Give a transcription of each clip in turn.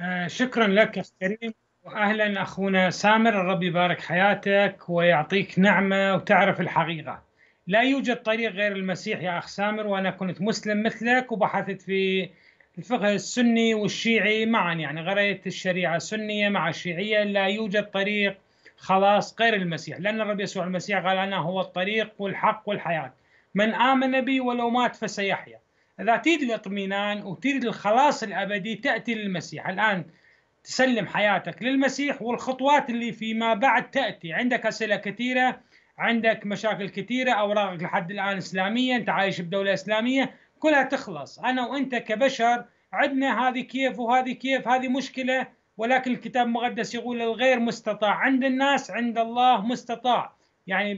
آه، شكرا لك أخ كريم وأهلا أخونا سامر الرب يبارك حياتك ويعطيك نعمة وتعرف الحقيقة لا يوجد طريق غير المسيح يا أخ سامر وأنا كنت مسلم مثلك وبحثت في الفقه السني والشيعي معا يعني قريت الشريعة السنية مع الشيعية لا يوجد طريق خلاص غير المسيح لأن الرب يسوع المسيح قال أنا هو الطريق والحق والحياة من آمن بي ولو مات فسيحيا إذا تريد الاطمئنان وتريد الخلاص الأبدي تأتي للمسيح الآن تسلم حياتك للمسيح والخطوات اللي فيما بعد تأتي عندك أسئلة كثيرة عندك مشاكل كثيرة أوراقك لحد الآن إسلامية أنت عايش بدولة إسلامية كلها تخلص أنا وأنت كبشر عندنا هذه كيف وهذه كيف هذه مشكلة ولكن الكتاب المقدس يقول الغير مستطاع عند الناس عند الله مستطاع يعني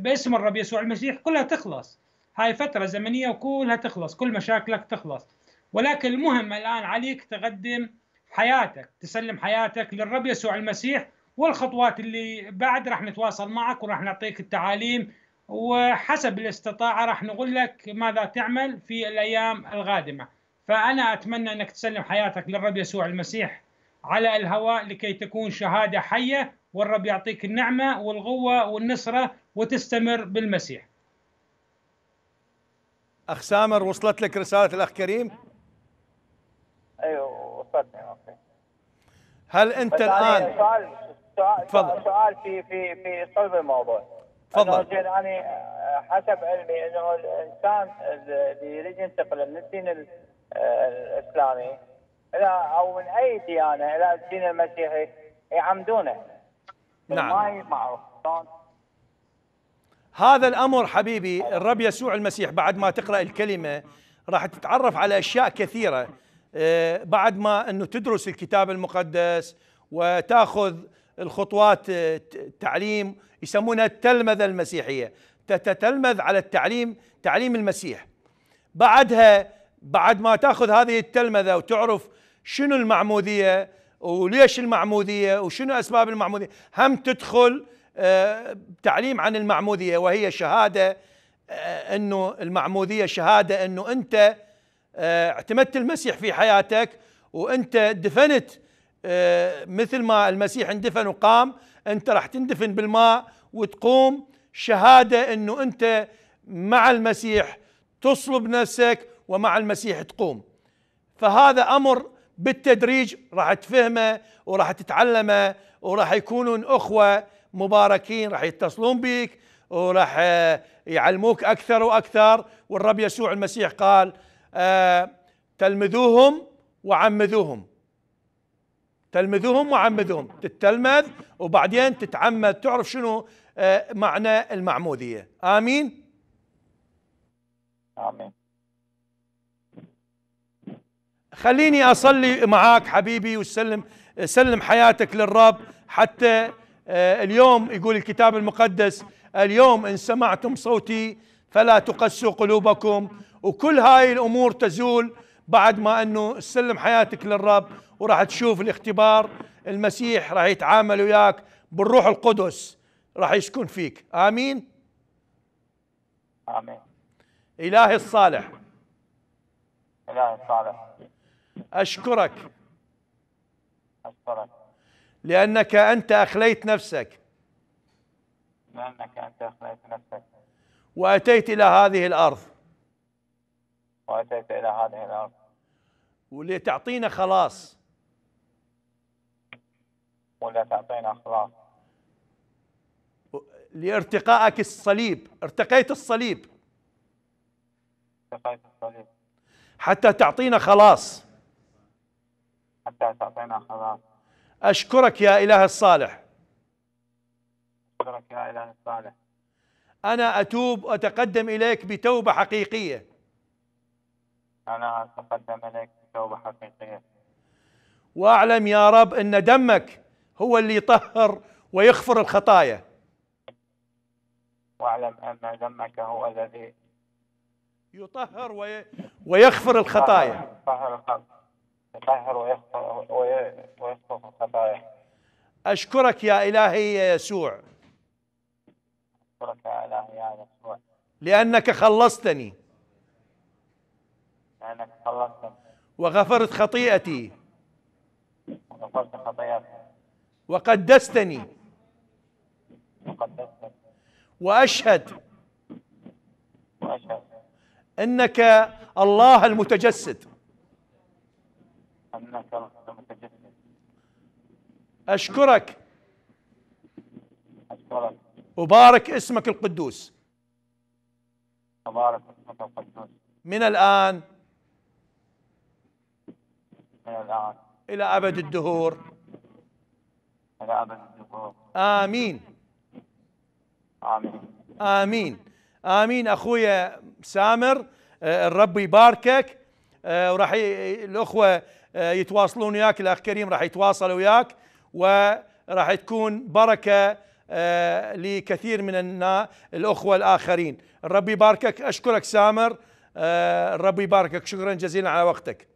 باسم الرب يسوع المسيح كلها تخلص هاي فترة زمنية وكلها تخلص كل مشاكلك تخلص ولكن المهم الآن عليك تقدم حياتك تسلم حياتك للرب يسوع المسيح والخطوات اللي بعد راح نتواصل معك وراح نعطيك التعاليم وحسب الاستطاعة راح نقول لك ماذا تعمل في الأيام القادمة فأنا أتمنى أنك تسلم حياتك للرب يسوع المسيح على الهواء لكي تكون شهادة حية والرب يعطيك النعمة والقوة والنصرة وتستمر بالمسيح اخ سامر وصلت لك رساله الاخ كريم؟ ايوه وصلتني هل انت الان سؤال سؤال تفضل. سؤال في في في صلب الموضوع تفضل يعني حسب علمي انه الانسان اللي يريد ينتقل من الدين الاسلامي الى او من اي ديانه الى الدين المسيحي يعمدونه نعم ما معروف شلون هذا الامر حبيبي الرب يسوع المسيح بعد ما تقرا الكلمه راح تتعرف على اشياء كثيره آه، بعد ما انه تدرس الكتاب المقدس وتاخذ الخطوات التعليم آه، يسمونها التلمذه المسيحيه تتلمذ على التعليم تعليم المسيح بعدها بعد ما تاخذ هذه التلمذه وتعرف شنو المعموديه وليش المعموديه وشنو اسباب المعموديه هم تدخل آه، تعليم عن المعموديه وهي شهاده آه، انه المعموديه شهاده انه انت آه، اعتمدت المسيح في حياتك وانت دفنت مثل ما المسيح اندفن وقام انت راح تندفن بالماء وتقوم شهاده انه انت مع المسيح تصلب نفسك ومع المسيح تقوم فهذا امر بالتدريج راح تفهمه وراح تتعلمه وراح يكونون اخوه مباركين راح يتصلون بك وراح آه، يعلموك اكثر واكثر والرب يسوع المسيح قال آه، تلمذوهم وعمذوهم تلمذوهم وعمذوهم تتلمذ وبعدين تتعمد تعرف شنو آه، معنى المعموديه امين امين خليني اصلي معاك حبيبي وسلم سلم حياتك للرب حتى آه، اليوم يقول الكتاب المقدس اليوم إن سمعتم صوتي فلا تقسوا قلوبكم وكل هاي الأمور تزول بعد ما أنه تسلم حياتك للرب وراح تشوف الاختبار المسيح راح يتعامل وياك بالروح القدس راح يسكن فيك آمين آمين إلهي الصالح إلهي الصالح أشكرك أشكرك لأنك أنت أخليت نفسك لأنك أنت أخليت نفسك وأتيت إلى هذه الأرض وأتيت إلى هذه الأرض ولتعطينا خلاص ولتعطينا خلاص لارتقائك الصليب ارتقيت الصليب ارتقيت الصليب حتى تعطينا خلاص حتى تعطينا خلاص أشكرك يا إله الصالح أشكرك يا إله الصالح أنا أتوب وأتقدم إليك بتوبة حقيقية أنا أتقدم إليك بتوبة حقيقية وأعلم يا رب أن دمك هو اللي يطهر ويغفر الخطايا واعلم ان دمك هو الذي يطهر ويغفر الخطايا يطهر أشكرك يا إلهي يا يسوع أشكرك يا إلهي يا يسوع لأنك خلصتني لأنك خلصتني وغفرت خطيئتي وغفرت خطيئتي وقدستني وقدستني وأشهد وأشهد أنك الله المتجسد أشكرك أشكرك أبارك اسمك القدوس أبارك اسمك القدوس من الآن من الآن إلى أبد الدهور إلى أبد الدهور آمين آمين آمين آمين أخويا سامر آه، الرب يباركك آه، وراح الأخوة آه، يتواصلون وياك الاخ كريم راح يتواصل وياك وراح تكون بركه آه، لكثير من الاخوه الاخرين الرب يباركك اشكرك سامر آه، الرب يباركك شكرا جزيلا على وقتك